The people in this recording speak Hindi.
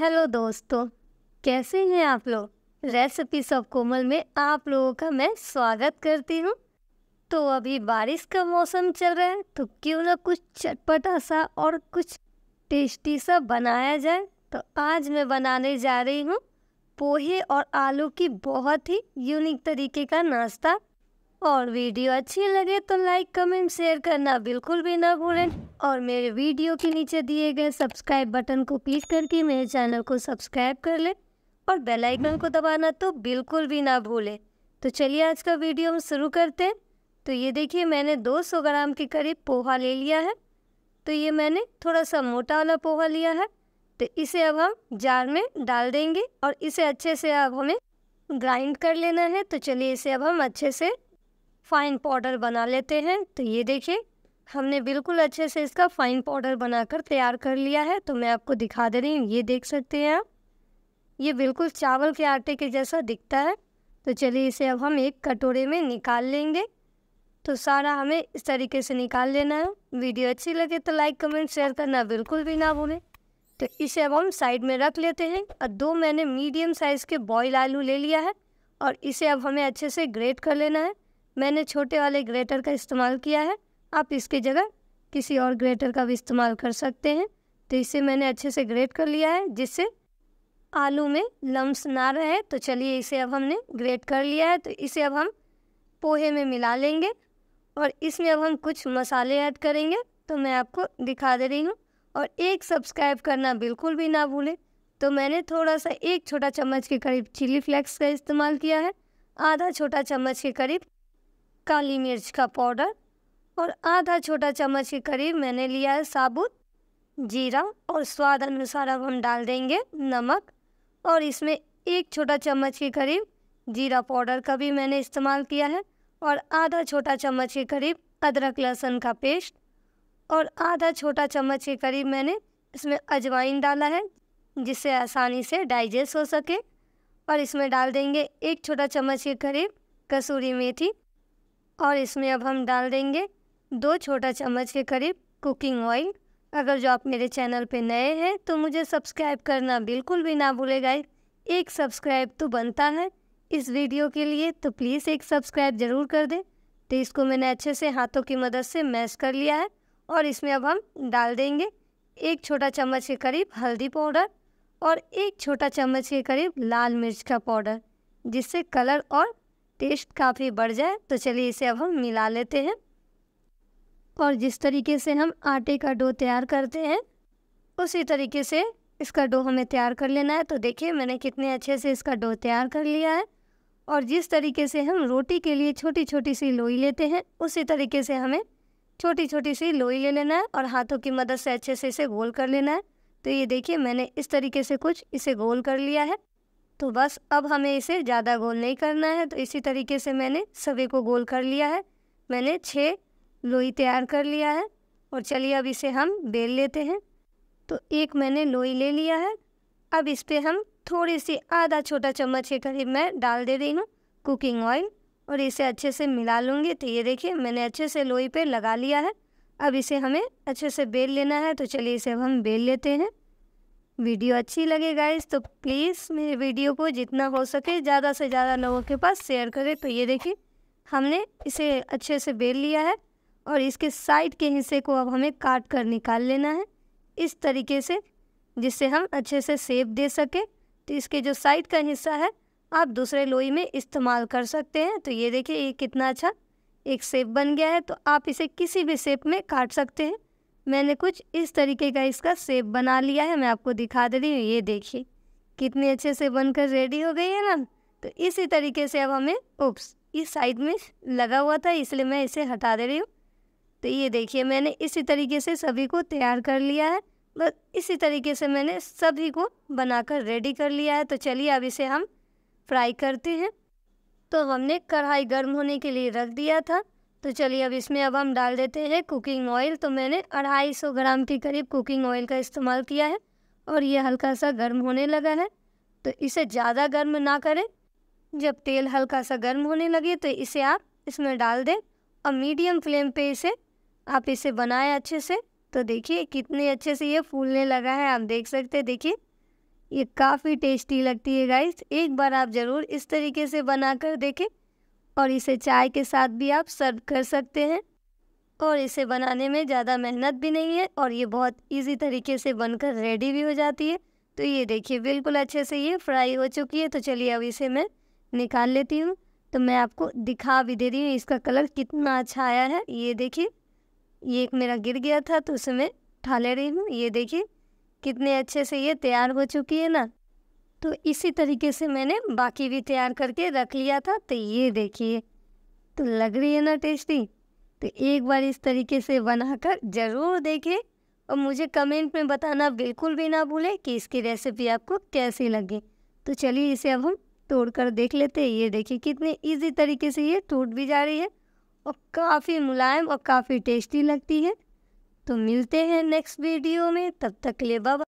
हेलो दोस्तों कैसे हैं आप लोग रेसिपी सब कोमल में आप लोगों का मैं स्वागत करती हूँ तो अभी बारिश का मौसम चल रहा है तो क्यों ना कुछ चटपटा सा और कुछ टेस्टी सा बनाया जाए तो आज मैं बनाने जा रही हूँ पोहे और आलू की बहुत ही यूनिक तरीके का नाश्ता और वीडियो अच्छी लगे तो लाइक कमेंट शेयर करना बिल्कुल भी ना भूलें और मेरे वीडियो के नीचे दिए गए सब्सक्राइब बटन को क्लिक करके मेरे चैनल को सब्सक्राइब कर लें और बेल आइकन को दबाना तो बिल्कुल भी ना भूलें तो चलिए आज का वीडियो हम शुरू करते हैं तो ये देखिए मैंने 200 ग्राम के करीब पोहा ले लिया है तो ये मैंने थोड़ा सा मोटा वाला पोहा लिया है तो इसे अब हम जार में डाल देंगे और इसे अच्छे से अब हमें ग्राइंड कर लेना है तो चलिए इसे अब हम अच्छे से फाइन पाउडर बना लेते हैं तो ये देखिए हमने बिल्कुल अच्छे से इसका फाइन पाउडर बनाकर तैयार कर लिया है तो मैं आपको दिखा दे रही हूँ ये देख सकते हैं आप ये बिल्कुल चावल के आटे के जैसा दिखता है तो चलिए इसे अब हम एक कटोरे में निकाल लेंगे तो सारा हमें इस तरीके से निकाल लेना है वीडियो अच्छी लगे तो लाइक कमेंट शेयर करना बिल्कुल भी ना भूलें तो इसे अब हम साइड में रख लेते हैं और दो मैंने मीडियम साइज़ के बॉयल आलू ले लिया है और इसे अब हमें अच्छे से ग्रेट कर लेना है मैंने छोटे वाले ग्रेटर का इस्तेमाल किया है आप इसकी जगह किसी और ग्रेटर का भी इस्तेमाल कर सकते हैं तो इसे मैंने अच्छे से ग्रेट कर लिया है जिससे आलू में लम्स ना रहे तो चलिए इसे अब हमने ग्रेट कर लिया है तो इसे अब हम पोहे में मिला लेंगे और इसमें अब हम कुछ मसाले ऐड करेंगे तो मैं आपको दिखा दे रही हूँ और एक सब्सक्राइब करना बिल्कुल भी ना भूलें तो मैंने थोड़ा सा एक छोटा चम्मच के करीब चिली फ्लेक्स का इस्तेमाल किया है आधा छोटा चम्मच के करीब काली मिर्च का पाउडर और आधा छोटा चम्मच के करीब मैंने लिया है साबुत जीरा और स्वाद अनुसार अब हम डाल देंगे नमक और इसमें एक छोटा चम्मच के करीब जीरा पाउडर का भी मैंने इस्तेमाल किया है और आधा छोटा चम्मच के करीब अदरक लहसुन का पेस्ट और आधा छोटा चम्मच के करीब मैंने इसमें अजवाइन डाला है जिससे आसानी से डाइजेस्ट हो सके और इसमें डाल देंगे एक छोटा चम्मच के करीब कसूरी मेथी और इसमें अब हम डाल देंगे दो छोटा चम्मच के करीब कुकिंग ऑयल अगर जो आप मेरे चैनल पे नए हैं तो मुझे सब्सक्राइब करना बिल्कुल भी ना भूले एक सब्सक्राइब तो बनता है इस वीडियो के लिए तो प्लीज़ एक सब्सक्राइब ज़रूर कर दें तो इसको मैंने अच्छे से हाथों की मदद से मैश कर लिया है और इसमें अब हम डाल देंगे एक छोटा चम्मच के करीब हल्दी पाउडर और एक छोटा चम्मच के करीब लाल मिर्च का पाउडर जिससे कलर और टेस्ट काफ़ी बढ़ जाए तो चलिए इसे अब हम मिला लेते हैं और जिस तरीके से हम आटे का डो तैयार करते हैं उसी तरीके से इसका डो हमें तैयार कर लेना है तो देखिए मैंने कितने अच्छे से इसका डो तैयार कर लिया है और जिस तरीके से हम रोटी के लिए छोटी छोटी सी लोई लेते हैं उसी तरीके से हमें छोटी छोटी सी लोई ले लेना है और हाथों की मदद से अच्छे से इसे गोल कर लेना है तो ये देखिए मैंने इस तरीके से कुछ इसे गोल कर लिया है तो बस अब हमें इसे ज़्यादा गोल नहीं करना है तो इसी तरीके से मैंने सभी को गोल कर लिया है मैंने छः लोई तैयार कर लिया है और चलिए अब इसे हम बेल लेते हैं तो एक मैंने लोई ले लिया है अब इस पर हम थोड़ी सी आधा छोटा चम्मच के करीब मैं डाल दे रही हूँ कुकिंग ऑयल और इसे अच्छे से मिला लूँगी तो ये देखिए मैंने अच्छे से लोई पे लगा लिया है अब इसे हमें अच्छे से बेल लेना है तो चलिए इसे अब हम बेल लेते हैं वीडियो अच्छी लगे गाइस तो प्लीज़ मेरे वीडियो को जितना हो सके ज़्यादा से ज़्यादा लोगों के पास शेयर करें तो ये देखिए हमने इसे अच्छे से बेल लिया है और इसके साइड के हिस्से को अब हमें काट कर निकाल लेना है इस तरीके से जिससे हम अच्छे से सेब दे सकें तो इसके जो साइड का हिस्सा है आप दूसरे लोई में इस्तेमाल कर सकते हैं तो ये देखिए ये कितना अच्छा एक सेप बन गया है तो आप इसे किसी भी सेप में काट सकते हैं मैंने कुछ इस तरीके का इसका सेप बना लिया है मैं आपको दिखा दे रही हूँ ये देखिए कितने अच्छे से बनकर रेडी हो गई है ना तो इसी तरीके से अब हमें उप्स इस साइड में लगा हुआ था इसलिए मैं इसे हटा दे रही हूँ तो ये देखिए मैंने इसी तरीके से सभी को तैयार कर लिया है बस इसी तरीके से मैंने सभी को बनाकर रेडी कर लिया है तो चलिए अब इसे हम फ्राई करते हैं तो हमने कढ़ाई गर्म होने के लिए रख दिया था तो चलिए अब इसमें अब हम डाल देते हैं कुकिंग ऑयल तो मैंने अढ़ाई सौ ग्राम के करीब कुकिंग ऑयल का इस्तेमाल किया है और ये हल्का सा गर्म होने लगा है तो इसे ज़्यादा गर्म ना करें जब तेल हल्का सा गर्म होने लगे तो इसे आप इसमें डाल दें और मीडियम फ्लेम पे इसे आप इसे बनाएं अच्छे से तो देखिए कितने अच्छे से ये फूलने लगा है आप देख सकते हैं देखिए ये काफ़ी टेस्टी लगती है गाइस एक बार आप ज़रूर इस तरीके से बना कर देखें और इसे चाय के साथ भी आप सर्व कर सकते हैं और इसे बनाने में ज़्यादा मेहनत भी नहीं है और ये बहुत इजी तरीके से बनकर रेडी भी हो जाती है तो ये देखिए बिल्कुल अच्छे से ये फ्राई हो चुकी है तो चलिए अब इसे मैं निकाल लेती हूँ तो मैं आपको दिखा भी दे रही हूँ इसका कलर कितना अच्छा आया है ये देखिए ये एक मेरा गिर गया था तो उसे मैं उठा ले रही हूँ ये देखिए कितने अच्छे से ये तैयार हो चुकी है ना तो इसी तरीके से मैंने बाकी भी तैयार करके रख लिया था तो ये देखिए तो लग रही है ना टेस्टी तो एक बार इस तरीके से बनाकर ज़रूर देखें और मुझे कमेंट में बताना बिल्कुल भी ना भूलें कि इसकी रेसिपी आपको कैसी लगी तो चलिए इसे अब हम तोड़ कर देख लेते हैं ये देखिए कितने इजी तरीके से ये टूट भी जा रही है और काफ़ी मुलायम और काफ़ी टेस्टी लगती है तो मिलते हैं नेक्स्ट वीडियो में तब तक ले बाबा